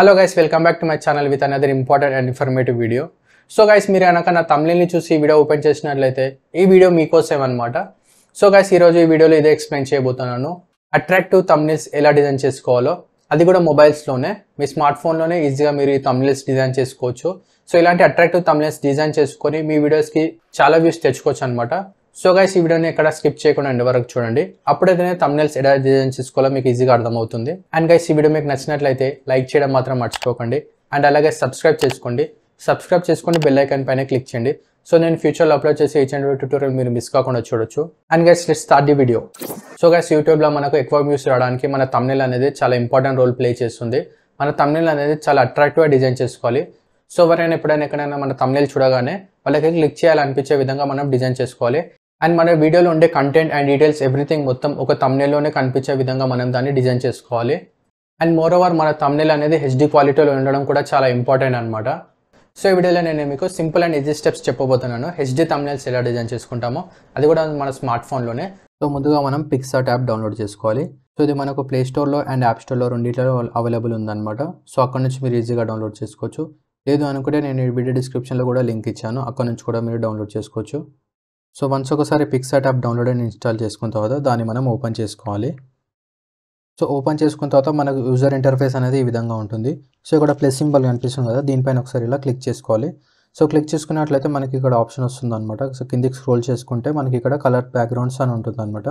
hello guys welcome back to my channel with another important and informative video so guys మీరు కనుక నా తమిళని చూసి ఈ వీడియో ఓపెన్ చేసినట్లయితే ఈ వీడియో మీకోసం అనమాట సో గైస్ ఈరోజు ఈ వీడియోలో ఇదే ఎక్స్ప్లెయిన్ చేయబోతున్నాను అట్రాక్టివ్ తమిళస్ ఎలా డిజైన్ చేసుకోవాలో అది కూడా మొబైల్స్లోనే మీ స్మార్ట్ ఫోన్లోనే ఈజీగా మీరు ఈ తమిళస్ డిజైన్ చేసుకోవచ్చు సో ఇలాంటి అట్రాక్టివ్ తమిళస్ డిజైన్ చేసుకొని మీ వీడియోస్కి చాలా వ్యూస్ తెచ్చుకోవచ్చు అనమాట సో గైస్ ఈ వీడియోని ఎక్కడ స్కిప్ చేయకుండా ఎండ్ వరకు చూడండి అప్పుడైతే తమ్నెల్స్ ఎలా డిజైన్ చేసుకోవాలో మీకు ఈజీగా అర్థమవుతుంది అండ్ గైస్ ఈ వీడియో మీకు నచ్చినట్లయితే లైక్ చేయడం మాత్రం మర్చిపోకండి అండ్ అలాగే సబ్స్క్రైబ్ చేసుకోండి సబ్స్క్రైబ్ చేసుకుని బెల్ ఐకాన్ పైన క్లిక్ చేయండి సో నేను ఫ్యూచర్లో అప్లోడ్ చేసే ఈచ్ అండ్ ట్యూటోరియల్ మీరు మిస్ కాకుండా చూడొచ్చు and guys let start the video so guys యూట్యూబ్లో మనకు ఎక్కువ వ్యూస్ రావడానికి మన తమ్నెల్ అనేది చాలా ఇంపార్టెంట్ రోల్ ప్లే చేస్తుంది మన తమ్నెల్ అనేది చాలా అట్రాక్టివ్గా డిజైన్ చేసుకోవాలి సో ఎవరైనా ఎప్పుడైనా ఎక్కడైనా మన తమ్నెల్ చూడగానే వాళ్ళకి క్లిక్ చేయాలనిపించే విధంగా మనం డిజైన్ చేసుకోవాలి అండ్ మన వీడియోలో ఉండే కంటెంట్ అండ్ డీటెయిల్స్ ఎవ్రీథింగ్ మొత్తం ఒక తమ్నేల్లోనే కనిపించే విధంగా మనం దాన్ని డిజైన్ చేసుకోవాలి అండ్ మోర్ ఓవర్ మన తమ్నేల్ అనేది హెచ్డి క్వాలిటీలో ఉండడం కూడా చాలా ఇంపార్టెంట్ అనమాట సో ఈ వీడియోలో నేను మీకు సింపుల్ అండ్ ఈజీ స్టెప్స్ చెప్పబోతున్నాను హెచ్డి తమ్నేల్స్ ఎలా డిజైన్ చేసుకుంటామో అది కూడా మన స్మార్ట్ ఫోన్లోనే సో ముందుగా మనం పిక్సార్ట్ యాప్ డౌన్లోడ్ చేసుకోవాలి సో ఇది మనకు ప్లే స్టోర్లో అండ్ యాప్ స్టోర్లో రెండింటిలో అవైలబుల్ ఉందన్నమాట సో అక్కడ నుంచి మీరు ఈజీగా డౌన్లోడ్ చేసుకోవచ్చు లేదు అనుకుంటే నేను వీడియో డిస్క్రిప్షన్లో కూడా లింక్ ఇచ్చాను అక్కడ నుంచి కూడా మీరు డౌన్లోడ్ చేసుకోవచ్చు సో వన్స్ ఒకసారి PicsArt app download and install చేసుకున్న తర్వాత దాన్ని మనం ఓపెన్ చేసుకోవాలి సో ఓపెన్ చేసుకున్న తర్వాత మనకు యూజర్ ఇంటర్ఫేస్ అనేది ఈ విధంగా ఉంటుంది సో ఇక్కడ ప్లస్ సింబల్ కనిపిస్తుంది కదా దీనిపైన ఒకసారి ఇలా క్లిక్ చేసుకోవాలి సో క్లిక్ చేసుకున్నట్లయితే మనకి ఇక్కడ ఆప్షన్ వస్తుంది అనమాట సో కిందికి స్క్రోల్ చేసుకుంటే మనకి ఇక్కడ కలర్ బ్యాక్గ్రౌండ్స్ అని ఉంటుంది అనమాట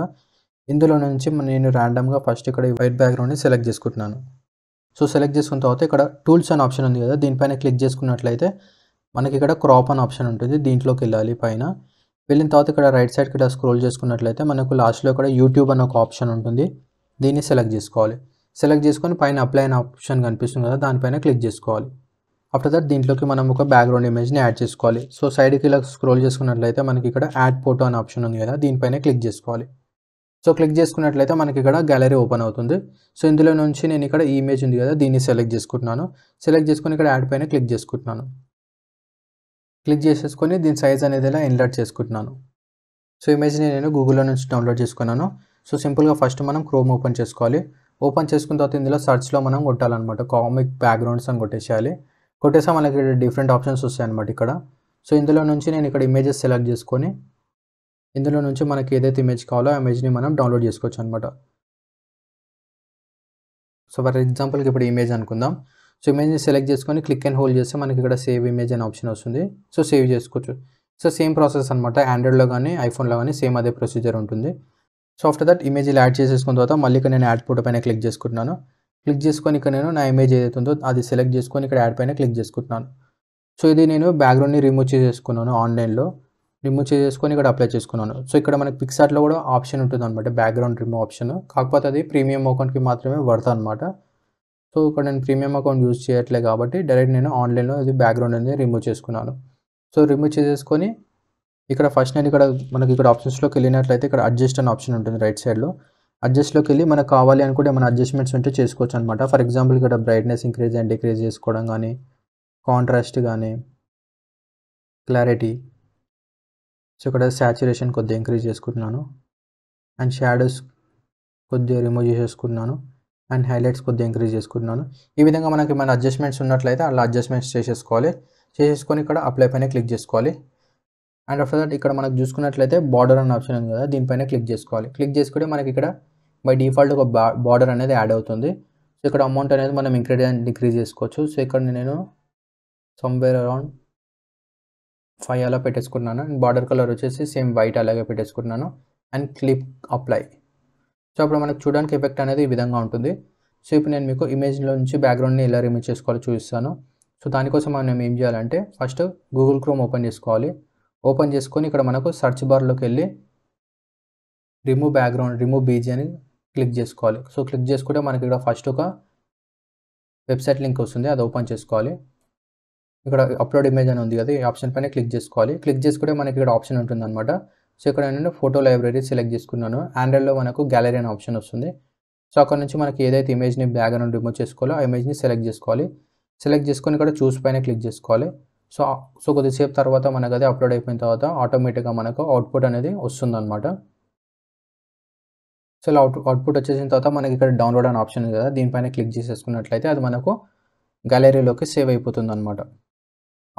ఇందులో నుంచి నేను ర్యాండమ్గా ఫస్ట్ ఇక్కడ వైట్ బ్యాక్గ్రౌండ్ని సెలెక్ట్ చేసుకుంటున్నాను సో సెలెక్ట్ చేసుకున్న తర్వాత ఇక్కడ టూల్స్ అని ఆప్షన్ ఉంది కదా దీనిపైన క్లిక్ చేసుకున్నట్లయితే మనకి ఇక్కడ క్రాప్ అని ఆప్షన్ ఉంటుంది దీంట్లోకి వెళ్ళాలి పైన వెళ్ళిన తర్వాత ఇక్కడ రైట్ సైడ్ ఇక్కడ స్క్రోల్ చేసుకున్నట్లయితే మనకు లాస్ట్లో ఇక్కడ యూట్యూబ్ అని ఒక ఆప్షన్ ఉంటుంది దీన్ని సెలెక్ట్ చేసుకోవాలి సెలెక్ట్ చేసుకొని పైన అప్లై అయిన ఆప్షన్ కనిపిస్తుంది కదా దానిపైన క్లిక్ చేసుకోవాలి ఆఫ్టర్ దట్ దీంట్లోకి మనం ఒక బ్యాక్గ్రౌండ్ ఇమేజ్ని యాడ్ చేసుకోవాలి సో సైడ్కి ఇలా స్క్రోల్ చేసుకున్నట్లయితే మనకి ఇక్కడ యాడ్ ఫోటో అనే ఆప్షన్ ఉంది కదా దీనిపైన క్లిక్ చేసుకోవాలి సో క్లిక్ చేసుకున్నట్లయితే మనకి ఇక్కడ గ్యాలరీ ఓపెన్ అవుతుంది సో ఇందులో నుంచి నేను ఇక్కడ ఇమేజ్ ఉంది కదా దీన్ని సెలెక్ట్ చేసుకుంటున్నాను సెలెక్ట్ చేసుకుని ఇక్కడ యాడ్ పైన క్లిక్ చేసుకుంటున్నాను క్లిక్ చేసేసుకొని దీని సైజ్ అనేది ఇలా ఇన్లర్ట్ చేసుకుంటున్నాను సో ఇమేజ్ని నేను గూగుల్లో నుంచి డౌన్లోడ్ చేసుకున్నాను సో సింపుల్గా ఫస్ట్ మనం క్రోమ్ ఓపెన్ చేసుకోవాలి ఓపెన్ చేసుకున్న తర్వాత ఇందులో సర్చ్లో మనం కొట్టాలన్నమాట కామిక్ బ్యాక్గ్రౌండ్స్ అని కొట్టేసేయాలి కొట్టేసా మనకి డిఫరెంట్ ఆప్షన్స్ వస్తాయన్నమాట ఇక్కడ సో ఇందులో నుంచి నేను ఇక్కడ ఇమేజెస్ సెలెక్ట్ చేసుకొని ఇందులో నుంచి మనకి ఏదైతే ఇమేజ్ కావాలో ఆ ఇమేజ్ని మనం డౌన్లోడ్ చేసుకోవచ్చు అనమాట సో ఫర్ ఎగ్జాంపుల్కి ఇప్పుడు ఇమేజ్ అనుకుందాం సో ఇమేజ్ని సెలెక్ట్ చేసుకొని క్లిక్ అండ్ హోల్డ్ చేస్తే మనకి ఇక్కడ సేవ్ ఇమేజ్ అనే ఆప్షన్ వస్తుంది సో సేవ్ చేసుకోవచ్చు సో సేమ్ ప్రాసెస్ అనమాట ఆండ్రాయిడ్లో కానీ ఐఫోన్లో కానీ సేమ్ అదే ప్రొసీజర్ ఉంటుంది so after that image add చేసేసుకున్న తర్వాత మళ్ళీ ఇక్కడ నేను యాడ్ ఫోటో పైన క్లిక్ చేసుకుంటున్నాను క్లిక్ చేసుకొని ఇక్కడ నేను నా ఇమేజ్ ఏదైతే ఉందో అది సెలెక్ట్ చేసుకొని ఇక్కడ యాడ్ పైన క్లిక్ చేసుకుంటున్నాను సో ఇది నేను బ్యాక్గ్రౌండ్ని రిమూవ్ చేసేసుకున్నాను ఆన్లైన్లో రిమూవ్ చేసేసుకొని ఇక్కడ అప్లై చేసుకున్నాను సో ఇక్కడ మనకి పిక్సార్ట్లో కూడా ఆప్షన్ ఉంటుంది అనమాట బ్యాక్గ్రౌండ్ రిమూవ్ ఆప్షన్ కాకపోతే అది ప్రీమియం అకౌంట్కి మాత్రమే పడతా అనమాట సో ఇక్కడ నేను ప్రీమియం అకౌంట్ యూజ్ చేయట్లేదు కాబట్టి డైరెక్ట్ నేను ఆన్లైన్లో ఇది బ్యాక్గ్రౌండ్ అనేది రిమూవ్ చేసుకున్నాను సో రిమూవ్ చేసేసుకొని ఇక్కడ ఫస్ట్ నేను ఇక్కడ మనకి ఇక్కడ ఆప్షన్స్లోకి వెళ్ళినట్లయితే ఇక్కడ అడ్జస్ట్ అనే ఆప్షన్ ఉంటుంది రైట్ సైడ్లో అడ్జస్ట్లోకి వెళ్ళి మనకు కావాలి అనుకుంటే మన అడ్జస్ట్మెంట్స్ ఉంటే చేసుకోవచ్చు అనమాట ఫర్ ఎగ్జాంపుల్ ఇక్కడ బ్రైట్నెస్ ఇంక్రీజ్ అండ్ డిక్రీజ్ చేసుకోవడం కానీ కాంట్రాస్ట్ కానీ క్లారిటీ సో ఇక్కడ శాచురేషన్ కొద్దిగా ఇంక్రీజ్ చేసుకుంటున్నాను అండ్ షాడోస్ కొద్దిగా రిమూవ్ చేసేసుకుంటున్నాను అండ్ హైలైట్స్ కొద్దిగా ఇంక్రీజ్ చేసుకుంటున్నాను ఈ విధంగా మనకి మన అడ్జస్ట్మెంట్స్ ఉన్నట్లయితే అలా అడ్జస్ట్మెంట్స్ చేసేసుకోవాలి చేసేసుకొని ఇక్కడ అప్లై పైన క్లిక్ చేసుకోవాలి అండ్ ఆఫ్టర్ దట్ ఇక్కడ మనకు చూసుకున్నట్లయితే బార్డర్ అన్న ఆప్షన్ ఉంది కదా దీనిపైన క్లిక్ చేసుకోవాలి క్లిక్ చేసుకుంటే మనకి ఇక్కడ బై డిఫాల్ట్ ఒక బార్డర్ అనేది యాడ్ అవుతుంది సో ఇక్కడ అమౌంట్ అనేది మనం ఇంక్రీజ్ డిక్రీజ్ చేసుకోవచ్చు సో ఇక్కడ నేను సమ్వేర్ అరౌండ్ ఫైవ్ అలా పెట్టేసుకున్నాను అండ్ బార్డర్ కలర్ వచ్చేసి సేమ్ వైట్ అలాగే పెట్టేసుకున్నాను అండ్ క్లిక్ అప్లై సో అప్పుడు మనకు చూడడానికి ఎఫెక్ట్ అనేది ఈ విధంగా ఉంటుంది సో ఇప్పుడు నేను మీకు ఇమేజ్లో నుంచి బ్యాక్గ్రౌండ్ని ఎలా రిమూవ్ చేసుకోవాలో చూపిస్తాను సో దానికోసం మనం ఏం చేయాలంటే ఫస్ట్ గూగుల్ క్రోమ్ ఓపెన్ చేసుకోవాలి ఓపెన్ చేసుకొని ఇక్కడ మనకు సర్చ్ బార్లోకి వెళ్ళి రిమూవ్ బ్యాక్గ్రౌండ్ రిమూవ్ బీజీ అని క్లిక్ చేసుకోవాలి సో క్లిక్ చేసుకుంటే మనకి ఇక్కడ ఫస్ట్ ఒక వెబ్సైట్ లింక్ వస్తుంది అది ఓపెన్ చేసుకోవాలి ఇక్కడ అప్లోడ్ ఇమేజ్ అని ఉంది కదా ఈ ఆప్షన్ పైన క్లిక్ చేసుకోవాలి క్లిక్ చేసుకుంటే మనకి ఇక్కడ ఆప్షన్ ఉంటుంది అనమాట సో ఇక్కడ ఏంటంటే ఫోటో లైబ్రరీ సెలెక్ట్ చేసుకున్నాను ఆండ్రాయిడ్లో మనకు గ్యాలరీ అనే ఆప్షన్ వస్తుంది సో అక్కడ నుంచి మనకి ఏదైతే ఇమేజ్ని బ్యాక్గ్రౌండ్ రిమూవ్ చేసుకోవాలో ఆ ఇమేజ్ని సెలెక్ట్ చేసుకోవాలి సెలెక్ట్ చేసుకొని ఇక్కడ చూస్ పైన క్లిక్ చేసుకోవాలి సో సో కొద్దిసేపు తర్వాత మనకు అది అప్లోడ్ అయిపోయిన తర్వాత ఆటోమేటిక్గా మనకు అవుట్పుట్ అనేది వస్తుందన్నమాట సో ఇలా అవుట్ అవుట్పుట్ వచ్చేసిన తర్వాత మనకి ఇక్కడ డౌన్లోడ్ అనే ఆప్షన్ ఉంది కదా దీనిపైన క్లిక్ చేసేసుకున్నట్లయితే అది మనకు గ్యాలరీలోకి సేవ్ అయిపోతుంది అనమాట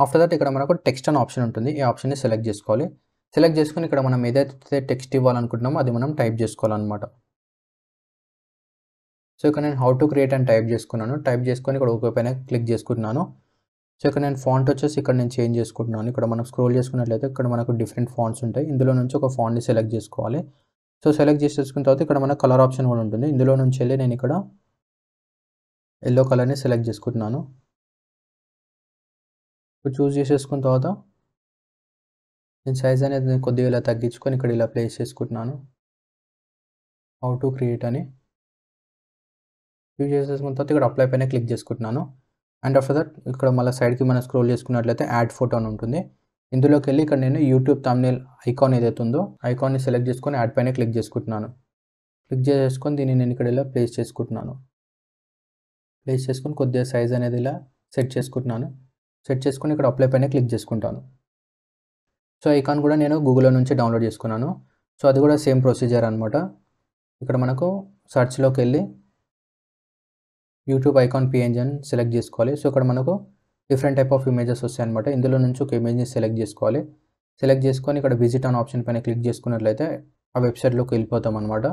ఆఫ్టర్ దట్ ఇక్కడ మనకు టెక్స్ట్ అనే ఆప్షన్ ఉంటుంది ఈ ఆప్షన్ని సెలెక్ట్ చేసుకోవాలి సెలెక్ట్ చేసుకుని ఇక్కడ మనం ఏదైతే టెక్స్ట్ ఇవ్వాలనుకుంటున్నామో అది మనం టైప్ చేసుకోవాలన్నమాట సో ఇక్కడ నేను హౌ టు క్రియేట్ అని టైప్ చేసుకున్నాను టైప్ చేసుకొని ఇక్కడ ఓకే పైన క్లిక్ చేసుకుంటున్నాను సో ఇక్కడ నేను ఫాంట్ వచ్చేసి ఇక్కడ నేను చేంజ్ చేసుకుంటున్నాను ఇక్కడ మనం స్క్రోల్ చేసుకున్నట్లయితే ఇక్కడ మనకు డిఫరెంట్ ఫాంట్స్ ఉంటాయి ఇందులో నుంచి ఒక ఫాంట్ని సెలెక్ట్ చేసుకోవాలి సో సెలెక్ట్ చేసేసుకున్న తర్వాత ఇక్కడ మనకు కలర్ ఆప్షన్ కూడా ఉంటుంది ఇందులో నుంచి వెళ్ళి నేను ఇక్కడ ఎల్లో కలర్ని సెలెక్ట్ చేసుకుంటున్నాను చూస్ చేసేసుకున్న తర్వాత నేను సైజ్ అనేది కొద్దిగా ఇలా తగ్గించుకొని ఇక్కడ ఇలా ప్లేస్ చేసుకుంటున్నాను హౌ టు క్రియేట్ అని యూజ్ చేసేసుకున్న తర్వాత ఇక్కడ అప్లై పైన క్లిక్ చేసుకుంటున్నాను అండ్ ఆఫ్టర్ దట్ ఇక్కడ మళ్ళీ సైడ్కి మనం స్క్రోల్ చేసుకున్నట్లయితే యాడ్ ఫోటో అని ఉంటుంది ఇందులోకి వెళ్ళి ఇక్కడ నేను యూట్యూబ్ తమ్నేల్ ఐకాన్ ఏదైతే ఉందో ఐకాన్ని సెలెక్ట్ చేసుకొని యాడ్ పైన క్లిక్ చేసుకుంటున్నాను క్లిక్ చేసుకొని దీన్ని నేను ఇక్కడ ఇలా ప్లేస్ చేసుకుంటున్నాను ప్లేస్ చేసుకొని కొద్దిగా సైజ్ అనేది ఇలా సెట్ చేసుకుంటున్నాను సెట్ చేసుకొని ఇక్కడ అప్లై పైన క్లిక్ చేసుకుంటాను సో ఐకాన్ కూడా నేను గూగుల్లో నుంచి డౌన్లోడ్ చేసుకున్నాను సో అది కూడా సేమ్ ప్రొసీజర్ అనమాట ఇక్కడ మనకు సర్చ్లోకి వెళ్ళి యూట్యూబ్ ఐకాన్ పిఎంజ్ అని సెలెక్ట్ చేసుకోవాలి సో ఇక్కడ మనకు డిఫరెంట్ టైప్ ఆఫ్ ఇమేజెస్ వస్తాయన్నమాట ఇందులో నుంచి ఒక ఇమేజ్ని సెలెక్ట్ చేసుకోవాలి సెలెక్ట్ చేసుకొని ఇక్కడ విజిట్ ఆన్ ఆప్షన్ పైన క్లిక్ చేసుకున్నట్లయితే ఆ వెబ్సైట్లోకి వెళ్ళిపోతాం అనమాట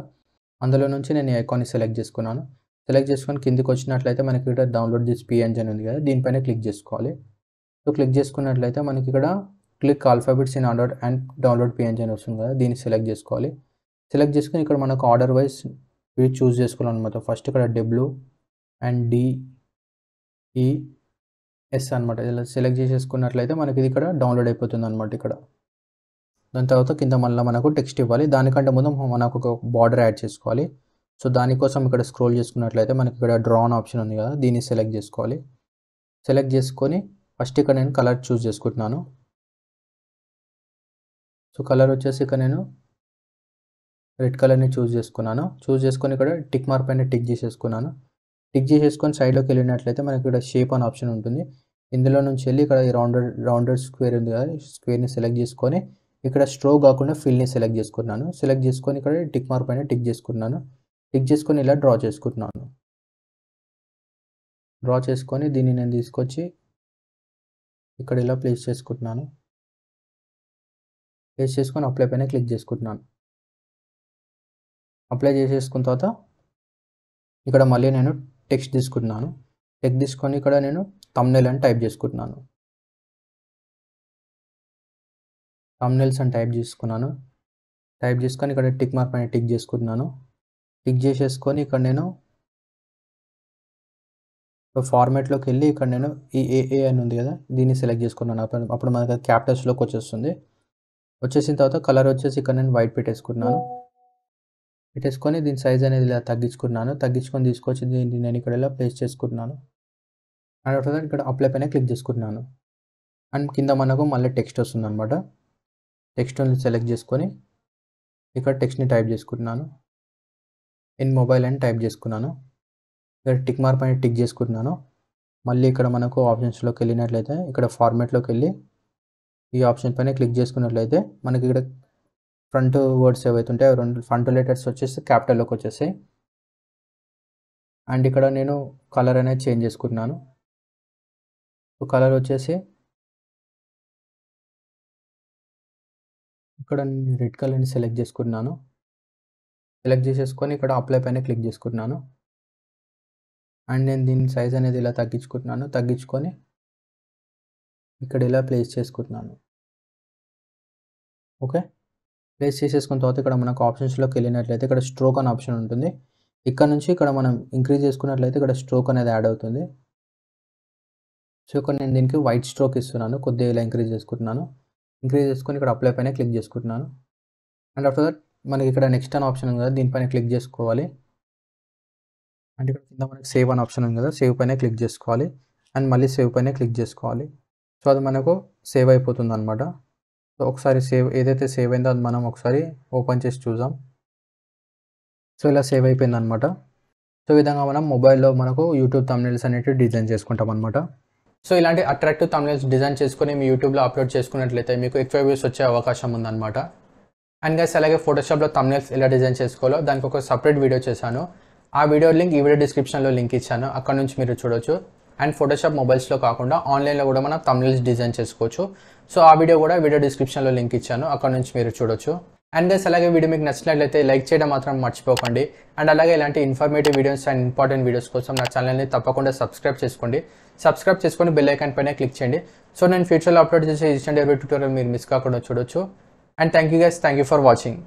అందులో నుంచి నేను ఐకాన్ని సెలెక్ట్ చేసుకున్నాను సెలెక్ట్ చేసుకొని కిందికి వచ్చినట్లయితే మనకి ఇక్కడ డౌన్లోడ్ దిస్ పిఎంజ్ అని ఉంది కదా దీనిపైన క్లిక్ చేసుకోవాలి సో క్లిక్ చేసుకున్నట్లయితే మనకి ఇక్కడ click alphabets in order and download PNG అని వస్తుంది కదా దీన్ని సెలెక్ట్ చేసుకోవాలి సెలెక్ట్ చేసుకుని ఇక్కడ మనకు ఆర్డర్ వైజ్ వీ చూస్ చేసుకోవాలన్నమాట ఫస్ట్ ఇక్కడ W e, and E S అనమాట ఇలా సెలెక్ట్ చేసేసుకున్నట్లయితే మనకి ఇది ఇక్కడ డౌన్లోడ్ అయిపోతుంది అనమాట ఇక్కడ దాని తర్వాత కింద మళ్ళీ మనకు టెక్స్ట్ ఇవ్వాలి దానికంటే ముందు మనకు ఒక బార్డర్ యాడ్ చేసుకోవాలి సో దానికోసం ఇక్కడ స్క్రోల్ చేసుకున్నట్లయితే మనకి ఇక్కడ డ్రాన్ ఆప్షన్ ఉంది కదా దీన్ని సెలెక్ట్ చేసుకోవాలి సెలెక్ట్ చేసుకొని ఫస్ట్ ఇక్కడ నేను కలర్ చూస్ చేసుకుంటున్నాను సో కలర్ వచ్చేసి ఇక్కడ నేను రెడ్ కలర్ని చూస్ చేసుకున్నాను చూస్ చేసుకొని ఇక్కడ టిక్ మార్క్ పైన టిక్ చేసేసుకున్నాను టిక్ చేసేసుకొని సైడ్లోకి వెళ్ళినట్లయితే మనకి ఇక్కడ షేప్ అనే ఆప్షన్ ఉంటుంది ఇందులో నుంచి వెళ్ళి ఇక్కడ రౌండెడ్ రౌండెడ్ స్క్వేర్ ఉంది కదా స్క్వేర్ని సెలెక్ట్ చేసుకొని ఇక్కడ స్ట్రో కాకుండా ఫిల్ని సెలెక్ట్ చేసుకున్నాను సెలెక్ట్ చేసుకొని ఇక్కడ టిక్ మార్క్ పైన టిక్ చేసుకున్నాను టిక్ చేసుకొని ఇలా డ్రా చేసుకుంటున్నాను డ్రా చేసుకొని దీన్ని నేను తీసుకొచ్చి ఇక్కడ ఇలా ప్లేస్ చేసుకుంటున్నాను పేస్ట్ చేసుకొని అప్లై పైన క్లిక్ చేసుకుంటున్నాను అప్లై చేసేసుకున్న తర్వాత ఇక్కడ మళ్ళీ నేను టెక్స్ట్ తీసుకుంటున్నాను టెక్స్ట్ తీసుకొని ఇక్కడ నేను తమ్నెల్ అని టైప్ చేసుకుంటున్నాను తమ్నెల్స్ అని టైప్ చేసుకున్నాను టైప్ చేసుకొని ఇక్కడ టిక్ మార్క్ పైన టిక్ చేసుకుంటున్నాను టిక్ చేసేసుకొని ఇక్కడ నేను ఫార్మాట్లోకి వెళ్ళి ఇక్కడ నేను ఈ ఏఏ అని ఉంది కదా దీన్ని సెలెక్ట్ చేసుకున్నాను అప్పుడు అప్పుడు మనకి క్యాప్టెస్లోకి వచ్చేస్తుంది వచ్చేసిన తర్వాత కలర్ వచ్చేసి ఇక్కడ నేను వైట్ పెట్టేసుకున్నాను పెట్టేసుకొని దీని సైజ్ అనేది ఇలా తగ్గించుకున్నాను తగ్గించుకొని తీసుకొచ్చి దీన్ని నేను ఇక్కడ ఇలా ప్లేస్ చేసుకున్నాను అండ్ తర్వాత ఇక్కడ అప్లై పైన క్లిక్ చేసుకున్నాను అండ్ కింద మనకు మళ్ళీ టెక్స్ట్ వస్తుంది అనమాట టెక్స్ట్ సెలెక్ట్ చేసుకొని ఇక్కడ టెక్స్ట్ని టైప్ చేసుకున్నాను ఇన్ మొబైల్ అని టైప్ చేసుకున్నాను ఇక్కడ టిక్ మార్క్ పైన టిక్ చేసుకున్నాను మళ్ళీ ఇక్కడ మనకు ఆప్షన్స్లోకి వెళ్ళినట్లయితే ఇక్కడ ఫార్మాట్లోకి వెళ్ళి ఈ ఆప్షన్ పైన క్లిక్ చేసుకున్నట్లయితే మనకి ఇక్కడ ఫ్రంట్ వర్డ్స్ ఏవైతే ఉంటాయో రెండు ఫ్రంట్ లెటర్స్ వచ్చేసి క్యాపిటల్లోకి వచ్చేసాయి అండ్ ఇక్కడ నేను కలర్ అనేది చేంజ్ చేసుకున్నాను కలర్ వచ్చేసి ఇక్కడ నేను రెడ్ కలర్ని సెలెక్ట్ చేసుకున్నాను సెలెక్ట్ చేసేసుకొని ఇక్కడ అప్లై పైన క్లిక్ చేసుకుంటున్నాను అండ్ నేను దీని సైజ్ అనేది ఇలా తగ్గించుకుంటున్నాను తగ్గించుకొని ఇక్కడ ఇలా ప్లేస్ చేసుకుంటున్నాను ఓకే ప్లేస్ చేసేసుకున్న తర్వాత ఇక్కడ మనకు ఆప్షన్స్లోకి వెళ్ళినట్లయితే ఇక్కడ స్ట్రోక్ అనే ఆప్షన్ ఉంటుంది ఇక్కడ నుంచి ఇక్కడ మనం ఇంక్రీజ్ చేసుకున్నట్లయితే ఇక్కడ స్ట్రోక్ అనేది యాడ్ అవుతుంది సో ఇక్కడ నేను దీనికి వైట్ స్ట్రోక్ ఇస్తున్నాను కొద్దిగా ఇలా ఇంక్రీజ్ చేసుకుంటున్నాను ఇంక్రీజ్ చేసుకొని ఇక్కడ అప్లై పైన క్లిక్ చేసుకుంటున్నాను అండ్ ఆఫ్టర్ దట్ మనకి ఇక్కడ నెక్స్ట్ అనే ఆప్షన్ ఉంది కదా దీనిపైన క్లిక్ చేసుకోవాలి అండ్ ఇక్కడ కింద మనకి సేవ్ అనే ఆప్షన్ ఉంది కదా సేవ్ పైన క్లిక్ చేసుకోవాలి అండ్ మళ్ళీ సేవ్ పైన క్లిక్ చేసుకోవాలి సో అది మనకు సేవ్ అయిపోతుంది అనమాట సో ఒకసారి సేవ్ ఏదైతే సేవ్ అయిందో అది మనం ఒకసారి ఓపెన్ చేసి చూద్దాం సో ఇలా సేవ్ అయిపోయింది అనమాట సో విధంగా మనం మొబైల్లో మనకు యూట్యూబ్ తమిళస్ అనేవి డిజైన్ చేసుకుంటాం అనమాట సో ఇలాంటి అట్రాక్టివ్ తమిళస్ డిజైన్ చేసుకుని మీ యూట్యూబ్లో అప్లోడ్ చేసుకున్నట్లయితే మీకు ఎక్కువ వ్యూస్ వచ్చే అవకాశం ఉందన్నమాట అండ్ గైస్ అలాగే ఫోటోషాప్లో తమిళస్ ఎలా డిజైన్ చేసుకోవాలో దానికి ఒక సపరేట్ వీడియో చేశాను ఆ వీడియో లింక్ ఈ వీడియో డిస్క్రిప్షన్లో లింక్ ఇచ్చాను అక్కడ నుంచి మీరు చూడొచ్చు అండ్ ఫోటోషాప్ మొబైల్స్లో కాకుండా ఆన్లైన్లో కూడా మనం తమిళస్ డిజైన్ చేసుకోవచ్చు సో ఆ వీడియో కూడా వీడియో డిస్క్రిప్షన్లో లింక్ ఇచ్చాను అక్కడ నుంచి మీరు చూడొచ్చు అండ్ దస్ అలాగే వీడియో మీకు నచ్చినట్లయితే లైక్ చేయడం మాత్రం మర్చిపోకండి అండ్ అలాగే ఇలాంటి informative videos and important videos కోసం నా ఛానల్ని తప్పకుండా సబ్స్క్రైబ్ చేసుకోండి సబ్స్క్రైబ్ చేసుకొని బెల్ ఐకాన్ పైన క్లిక్ చేయండి సో నేను ఫ్యూచర్లో అప్లోడ్ చేసే ఈచ్ అండ్ ట్యూటోరియల్ మీరు మిస్ కాకుండా చూడొచ్చు and thank you guys thank you for watching